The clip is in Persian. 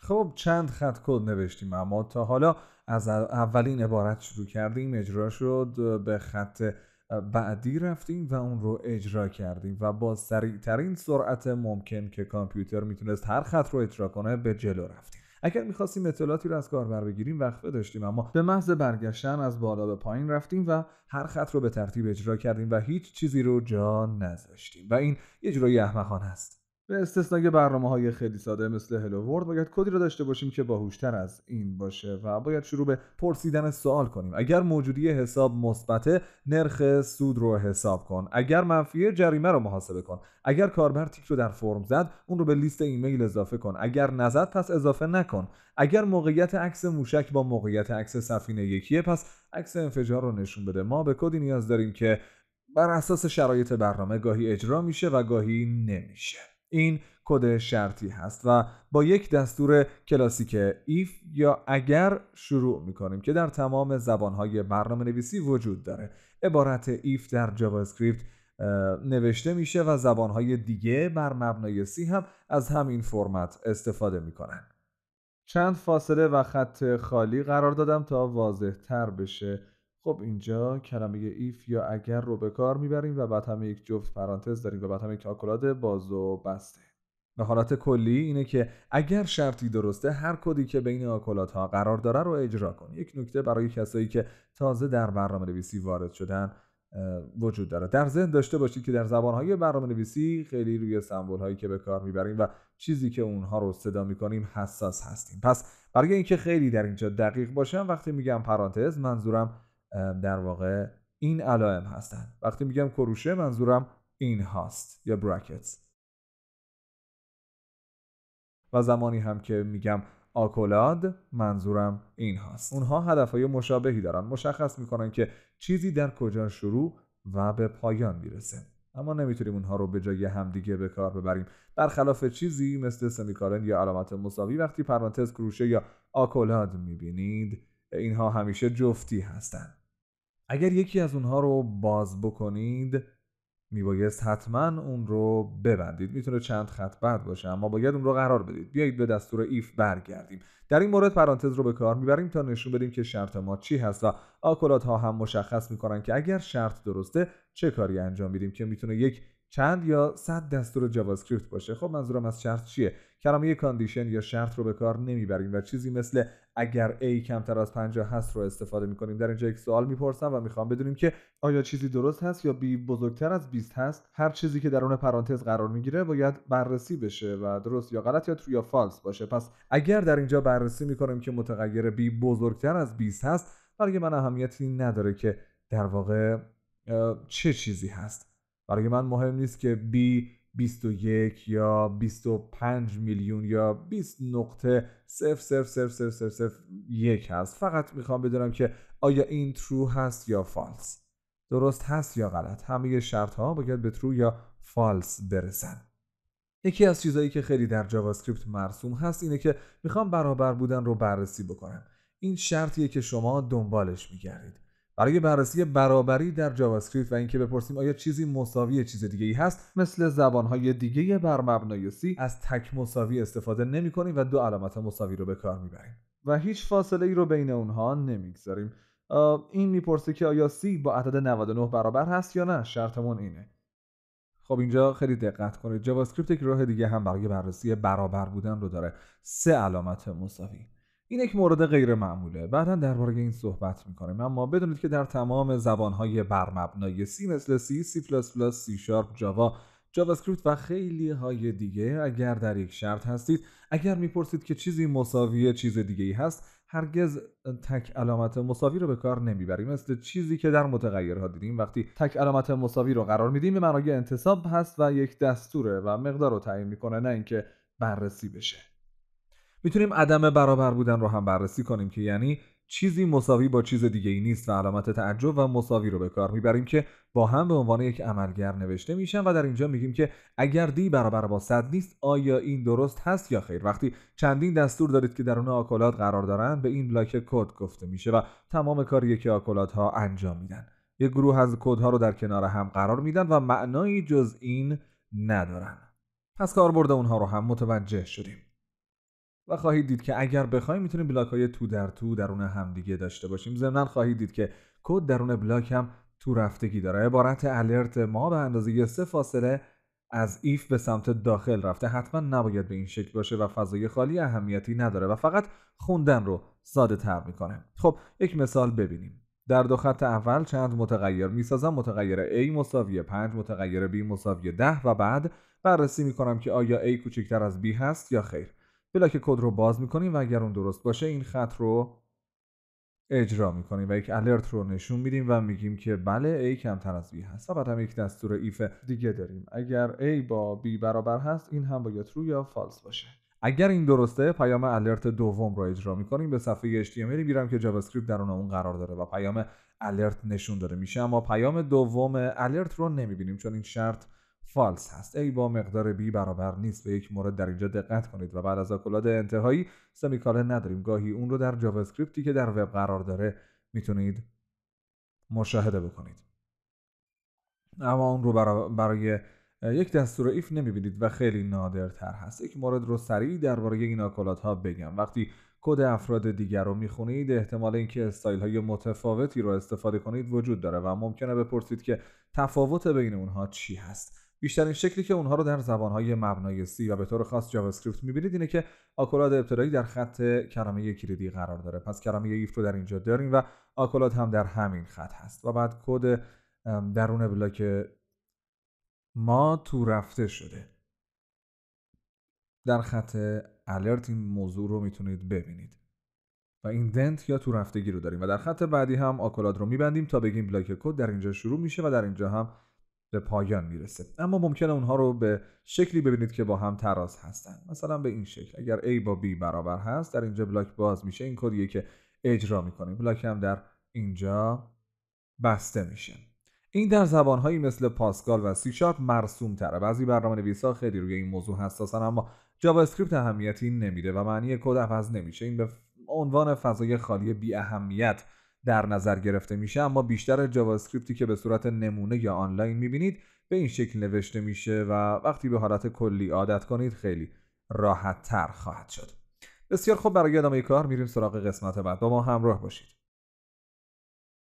خب چند خط کد نوشتیم اما تا حالا از اولین عبارت شروع کردیم اجرا شد به خط بعدی رفتیم و اون رو اجرا کردیم و با ترین سرعت ممکن که کامپیوتر میتونست هر خط رو اجرا کنه به جلو رفتیم اگر میخواستیم اطلاعاتی رو از کاربر بگیریم وقفه داشتیم اما به محض برگشتن از بالا به پایین رفتیم و هر خط رو به ترتیب اجرا کردیم و هیچ چیزی رو جا نذاشتیم و این یه جورایی احمقانه است به استثنای برنامه های خیلی ساده مثل هلو ورد باید کدی رو داشته باشیم که باهوشتر از این باشه و باید شروع به پرسیدن سوال کنیم اگر موجودی حساب مثبته نرخ سود رو حساب کن اگر منفی جریمه رو محاسبه کن اگر کاربر تیک رو در فرم زد اون رو به لیست ایمیل اضافه کن اگر نزد پس اضافه نکن اگر موقعیت عکس موشک با موقعیت عکس سفینه یکیه پس عکس انفجار رو نشون بده ما به کدی نیاز داریم که بر اساس شرایط برنامه گاهی اجرا میشه و گاهی نمیشه این کد شرطی هست و با یک دستور کلاسیک ایف یا اگر شروع می کنیم که در تمام زبانهای برنامه نویسی وجود داره عبارت ایف در جاوا اسکریپت نوشته میشه و زبانهای دیگه بر مبنای سی هم از همین فرمت استفاده میکنن چند فاصله و خط خالی قرار دادم تا واضح تر بشه خب اینجا کلمه ایف یا اگر رو به کار میبریم و بعد هم یک جفت پرانتز داریم و بعد هم یک آکولاد باز و بسته به حالت کلی اینه که اگر شرطی درسته هر کدی که بین آکولات ها قرار داره رو اجرا کن یک نکته برای کسایی که تازه در برنامه نویسی وارد شدن وجود داره در ذهن داشته باشید که در زبانهای برنامه نویسی خیلی روی سمبول هایی که به کار میبریم و چیزی که اونها رو صدا میکنیم حساس هستیم پس برای اینکه خیلی در اینجا دقیق باشم وقتی میگم پرانتز منظورم در واقع این علائم هستند وقتی میگم کروشه منظورم این هاست یا براکتس و زمانی هم که میگم آکولاد منظورم این هاست اونها های مشابهی دارن مشخص میکنن که چیزی در کجا شروع و به پایان میرسه اما نمیتونیم اونها رو به جای همدیگه به کار ببریم برخلاف چیزی مثل سمیکالن یا علامت مساوی وقتی پرانتز کروشه یا آکولاد میبینید اینها همیشه جفتی هستند اگر یکی از اونها رو باز بکنید میبایست حتما اون رو ببندید میتونه چند خط بعد باشه اما باید اون رو قرار بدید بیایید به دستور ایف برگردیم در این مورد پرانتز رو به کار میبریم تا نشون بدیم که شرط ما چی هست و آکولات ها هم مشخص میکنن که اگر شرط درسته چه کاری انجام میدیم که میتونه یک چند یا صد دستور جاوا اسکریپت باشه خب منظورم از شرط چیه کلمه کاندیشن یا شرط رو به کار نمیبریم و چیزی مثل اگر A کمتر از 50 هست رو استفاده میکنیم در اینجا یک سوال میپرسم و میخوام بدونیم که آیا چیزی درست هست یا B بزرگتر از 20 هست هر چیزی که درون پرانتز قرار میگیره باید بررسی بشه و درست یا غلط یا ترو یا فالس باشه پس اگر در اینجا بررسی میکنیم که متغیر B بزرگتر از 20 هست برای من اهمیتی نداره که در واقع چه چیزی هست برای من مهم نیست که B 21 یا 25 میلیون یا 20 نقطه صرف صرف یک هست فقط میخوام بدونم که آیا این ترو هست یا فالس درست هست یا غلط همه شرط ها باید به ترو یا فالس برسن یکی از چیزهایی که خیلی در جاوا اسکریپت مرسوم هست اینه که میخوام برابر بودن رو بررسی بکنم این شرطیه که شما دنبالش میگردید برای بررسی برابری در جاوا و اینکه بپرسیم آیا چیزی مساوی چیز دیگه ای هست مثل زبانهای دیگه بر مبنای سی از تک مساوی استفاده نمی کنیم و دو علامت مساوی رو به کار میبریم و هیچ فاصله ای رو بین اونها نمیگذاریم این میپرسه که آیا سی با عدد 99 برابر هست یا نه شرطمون اینه خب اینجا خیلی دقت کنید جاوا اسکریپت یک راه دیگه هم برای بررسی برابر بودن رو داره سه علامت مساوی این یک مورد غیر معموله بعدا درباره این صحبت میکنیم اما بدونید که در تمام زبانهای برمبنای سی مثل سی سی پلاس پلاس سی شارپ جاوا جاوا اسکریپت و خیلی های دیگه اگر در یک شرط هستید اگر میپرسید که چیزی مساوی چیز دیگه ای هست هرگز تک علامت مساوی رو به کار نمیبریم مثل چیزی که در متغیرها دیدیم وقتی تک علامت مساوی رو قرار میدیم به معنای انتصاب هست و یک دستوره و مقدار رو تعیین میکنه نه اینکه بررسی بشه میتونیم عدم برابر بودن رو هم بررسی کنیم که یعنی چیزی مساوی با چیز دیگه ای نیست و علامت تعجب و مساوی رو به کار میبریم که با هم به عنوان یک عملگر نوشته میشن و در اینجا میگیم که اگر دی برابر با صد نیست آیا این درست هست یا خیر وقتی چندین دستور دارید که درون آکولات قرار دارن به این بلاک کد گفته میشه و تمام کاری که آکولات ها انجام میدن یک گروه از کدها رو در کنار هم قرار میدن و معنایی جز این ندارن پس کاربرد اونها رو هم متوجه شدیم و خواهید دید که اگر بخوایم میتونیم بلاک های تو در تو درون همدیگه داشته باشیم ضمنا خواهید دید که کد درون بلاک هم تو رفتگی داره عبارت الرت ما به اندازه سه فاصله از ایف به سمت داخل رفته حتما نباید به این شکل باشه و فضای خالی اهمیتی نداره و فقط خوندن رو ساده تر میکنه خب یک مثال ببینیم در دو خط اول چند متغیر میسازم متغیر a مساوی 5 متغیر b مساوی 10 و بعد بررسی میکنم که آیا a کوچکتر از b هست یا خیر بلاک کد رو باز میکنیم و اگر اون درست باشه این خط رو اجرا میکنیم و یک الرت رو نشون میدیم و میگیم که بله a کمتر از b هست بعد هم یک دستور ایف دیگه داریم اگر a با b برابر هست این هم باید روی یا فالس باشه اگر این درسته پیام الرت دوم رو اجرا میکنیم به صفحه HTML میرم که جاوا در اون اون قرار داره و پیام الرت نشون داره میشه اما پیام دوم الرت رو نمیبینیم چون این شرط فالس هست ای با مقدار بی برابر نیست به یک مورد در اینجا دقت کنید و بعد از آکولاد انتهایی سمیکاله نداریم گاهی اون رو در جاوا اسکریپتی که در وب قرار داره میتونید مشاهده بکنید اما اون رو برای یک دستور ایف نمیبینید و خیلی نادرتر هست یک مورد رو سریع درباره این ها بگم وقتی کد افراد دیگر رو میخونید احتمال اینکه استایل های متفاوتی رو استفاده کنید وجود داره و ممکنه بپرسید که تفاوت بین اونها چی هست بیشترین شکلی که اونها رو در زبانهای مبنای سی و به طور خاص جاوا اسکریپت میبینید اینه که آکولاد ابتدایی در خط کلمه کلیدی قرار داره پس کلمه ایف رو در اینجا داریم و آکولاد هم در همین خط هست و بعد کد درون بلاک ما تو رفته شده در خط الرت این موضوع رو میتونید ببینید و این دنت یا تو رفتگی رو داریم و در خط بعدی هم آکولاد رو میبندیم تا بگیم بلاک کد در اینجا شروع میشه و در اینجا هم به پایان میرسه اما ممکنه اونها رو به شکلی ببینید که با هم تراز هستن مثلا به این شکل اگر A با B برابر هست در اینجا بلاک باز میشه این کدیه که اجرا میکنیم بلاک هم در اینجا بسته میشه این در زبانهایی مثل پاسکال و سی شارپ مرسوم تره بعضی برنامه نویسا خیلی روی این موضوع حساسن اما جاوا اسکریپت اهمیتی نمیده و معنی کد عوض نمیشه این به عنوان فضای خالی بی اهمیت در نظر گرفته میشه اما بیشتر جاوا که به صورت نمونه یا آنلاین میبینید به این شکل نوشته میشه و وقتی به حالت کلی عادت کنید خیلی راحت تر خواهد شد بسیار خوب برای ادامه کار میریم سراغ قسمت بعد با ما همراه باشید